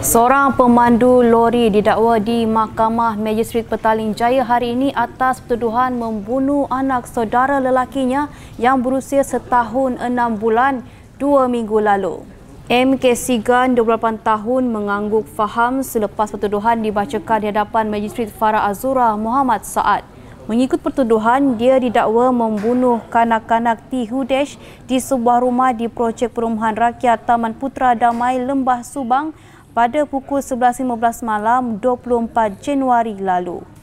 Seorang pemandu lori didakwa di Mahkamah majistret Petaling Jaya hari ini atas tuduhan membunuh anak saudara lelakinya yang berusia setahun enam bulan dua minggu lalu. MK Sigan 28 tahun mengangguk faham selepas pertuduhan dibacakan di hadapan majistret Farah Azura Muhammad Saad. Mengikut pertuduhan, dia didakwa membunuh kanak-kanak T. Hudesh di sebuah rumah di projek perumahan rakyat Taman Putra Damai Lembah Subang pada pukul 11.15 malam 24 Januari lalu.